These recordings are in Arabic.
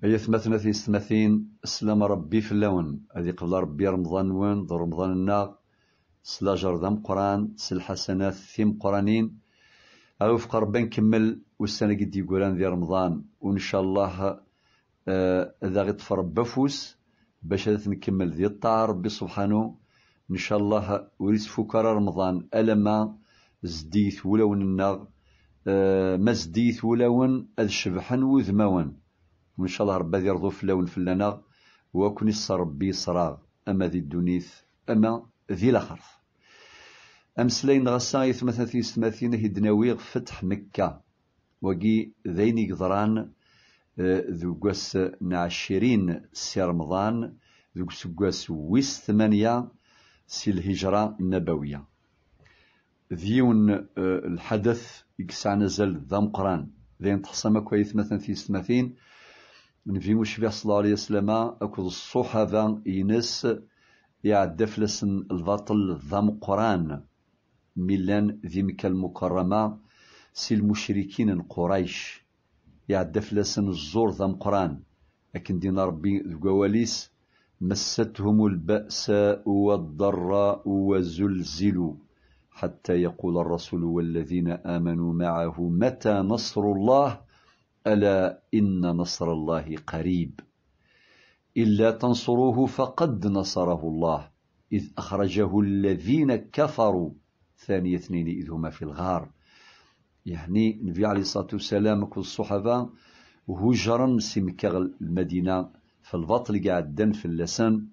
ثمثنا في ثمثين سلام ربي في اللون هذه قبل ربي رمضان وين رمضان الناغ سلا جردام قران سل حسنات ثيم قرانين أو في قربان نكمل والسنة قد يقولان ذي رمضان وإن شاء الله آه إذا غيطفر بفوس باش نكمل ذي الطاعة ربي سبحانه إن شاء الله وليس فكر رمضان ألما زديث ولون الناغ آه ما زديث ولون أذ شبحا وذمون وان شاء الله ربي يرضو فلا فلانا وكن يسر ربي صراغ اما ذي الدنيث اما ذي امس أمسلين غسا يثمثا في هي هدناوي فتح مكة وقي ذين يقدران آه، ذو قاس نعشرين سي رمضان ذو قاس ويس ثمانية سي الهجرة النبوية ذيون آه، الحدث يكسع نزل ذا مقران ذين تحصمك ويثمثا في سماثين نبي وشبيح صلى الله عليه وسلم أكد الصحابة إنس يعد فلسن الباطل ذم قران ملان ذي مكة المكرمة سي المشركين قريش يعد فلسن الزور ذم قران لكن دينا ربي ذقواليس مستهم البأساء والضراء وزلزلوا حتى يقول الرسول والذين آمنوا معه متى نصر الله ألا إن نصر الله قريب إلا تنصروه فقد نصره الله إذ أخرجه الذين كفروا ثاني اثنين إذ هما في الغار يعني النبي عليه الصلاة والسلام كل الصحابة هجرا سمكغ المدينة في البطل قاعدا في اللسان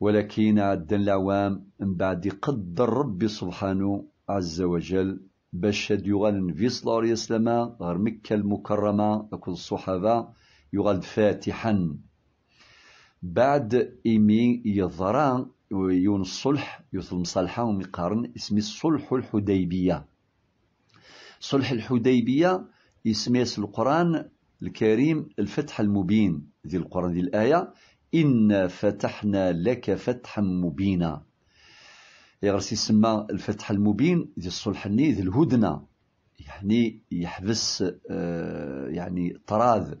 ولكن عدا العوام من بعد قدر ربي سبحانه عز وجل باش يغال نبي صلى الله عليه وسلم غير مكة المكرمة أكل الصحابة يغال فاتحا بعد إيمي يضران يون الصلح يثلم صالحة ومقارن اسمي الصلح الحديبية صلح الحديبية اسمي القرآن الكريم الفتح المبين ذي القرآن ذي الآية إنا فتحنا لك فتحا مبينا اللي يسمى الفتح المبين ذي الني ذي الهدنه يعني يحبس آه يعني طراذ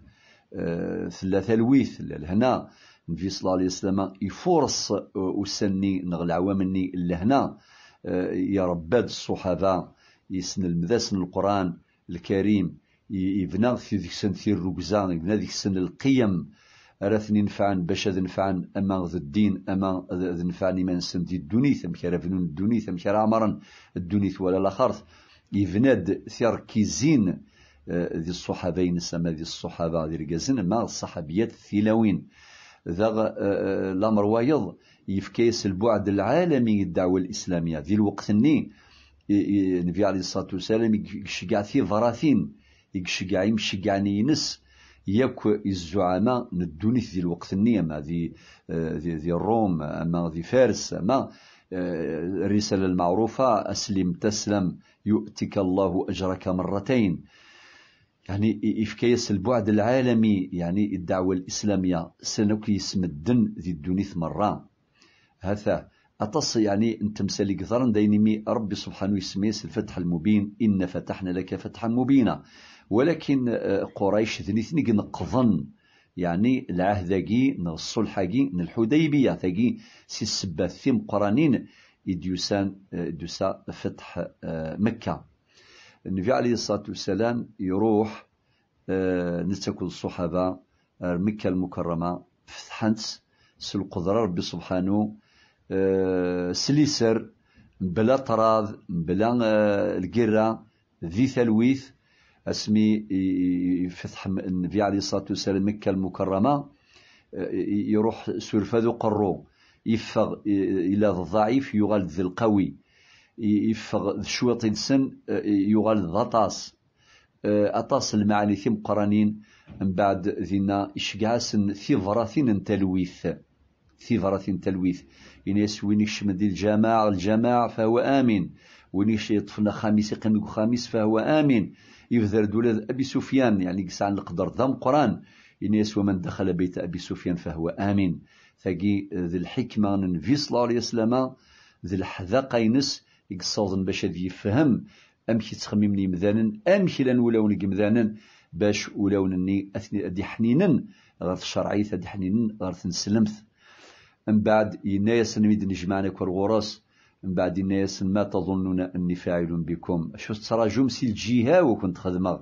آه ثلاثة الويث لهنا النبي صلى الله عليه وسلم يفرص وسني آه، عوامني لهنا آه يا رباد الصحابة يسن المذاسن القرآن الكريم يبنى في ذيك سن في الركزة يبنى ذيك سن القيم أرثني نفعن باش هذا نفعن أما ذا الدين أما ذا نفعني ما نسم دي الدنيث أمك بنون الدنيث راه عمرا الدنيث ولا الآخرث يفناد ثير آه، ذي الصحابين سما ذي الصحابة ذي الجزن ما الصحابيات الثيلاوين ذا الأمر آه، آه، وايض يفكيس البعد العالمي الدعوة الإسلامية ذي الوقت الني النبي عليه الصلاة والسلام يشجع في ضراثين يشجع يمشجعني ينس ياك الزعماء من في الوقت النيم هذي ذي, ذي, ذي الروم آه، أما ذي فارس أما الرسالة آه، المعروفة أسلم تسلم يؤتك الله أجرك مرتين يعني إفكيس البعد العالمي يعني الدعوة الإسلامية سنوكي اسم الدن ذي الدنيث مرة هذا أتص يعني أنت نتمسالي ديني مي ربي سبحانه يسميس الفتح المبين إن فتحنا لك فتحا مبينا ولكن آه، قريش ذنيتني نقضن يعني العهد ذاكي العهداقي من الحديبية ذاكي سي السبات ثيم قرانين إديوسان آه، دوسا فتح آه، مكة النبي عليه الصلاة والسلام يروح نتاكل الصحابة مكة المكرمة فتحنت القدره ربي سبحانه سليسر بلا طراد بلا القرة ذي ثلويث اسمي يفتح النبي عليه الصلاه والسلام مكه المكرمه آه، يروح سرفاد قرو يفغ الى الضعيف يغال ذي القوي يفغ شويط السن آه، يغال ضطاس آه، اطاس المعاني ثم قرانين من بعد ذينا في ثيفراثين تلويث ثيفراثين تلويث يناس يعني وين يشم دي الجماعة الجماعة فهو آمن وين يطفنا خامس يقيم خامس فهو آمن يفذر دولاد أبي سفيان يعني قسع القدر ذم قران إن يسوى من دخل بيت أبي سفيان فهو آمن ثقي ذي الحكمة ننفيس صلى الله عليه وسلم ذي الحذاق ينس يقصاضن باش يفهم أمشي يتخمم لي مذانا أمشي لن ولون مذانا باش ولونني أثني أدي حنينا غير الشرعية أدي حنينا غير تنسلمث من بعد ينايا سنميد نجمعنا كور غراس من بعد الناس ما تظنون أني فاعل بكم شو تراجم سي الجهة وكنت خدمة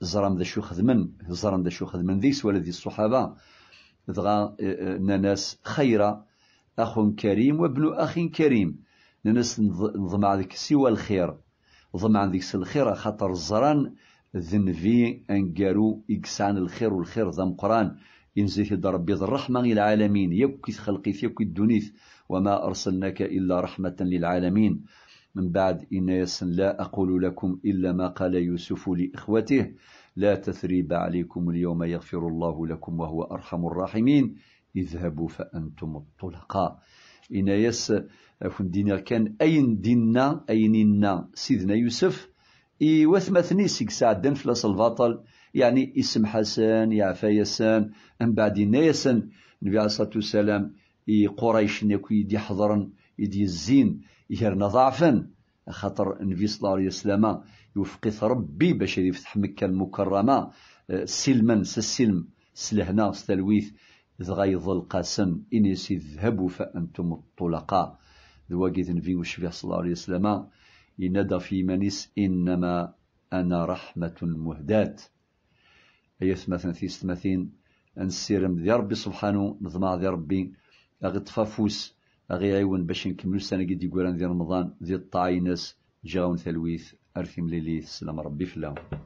زرم ذا شو خدمن زرم ذا شو خدمن ذيس ولا ذي الصحابة دغا ناس خيرة أخ كريم وابن أخ كريم ناس نظمع ذيك سوى الخير ضمع ذيك الخير خاطر الزران ذنفي انقارو إكسان الخير والخير ذا مقران ينزل ربي ذا الرحمة العالمين يكو خلقي خلقيت الدنيث وما أرسلناك إلا رحمة للعالمين من بعد إناس لا أقول لكم إلا ما قال يوسف لإخوته لا تثريب عليكم اليوم يغفر الله لكم وهو أرحم الراحمين اذهبوا فأنتم الطلقاء إناس فندينا كان أين ديننا أيننا سيدنا يوسف إي وثمثني سيك سعدان دنفلس البطل يعني اسم حسن يعفى يسان من بعد ياسن النبي عليه الصلاة والسلام إي قريش نكوي دي حضرن إدي الزين يهرنا نضعفن خاطر النبي صلى الله عليه وسلم يوفقث ربي باش يفتح مكة المكرمة أه، سلما سسلم سلهنا ستلويث غيظ القاسم إنيس الذهب فأنتم الطلقاء وقيت النبي وشفيه صلى الله عليه وسلم ينادى في منيس إنما أنا رحمة مهدات أيث مثلا في ستمثين السيرم ذي ربي سبحانه نظمع ذي ربي اغي طفافوس أغي عيون باش نكملو السنة قد يقولان ديال رمضان ديال الطاعيناس جاون ثلويث ارثم ليليث سلام ربي فلاهم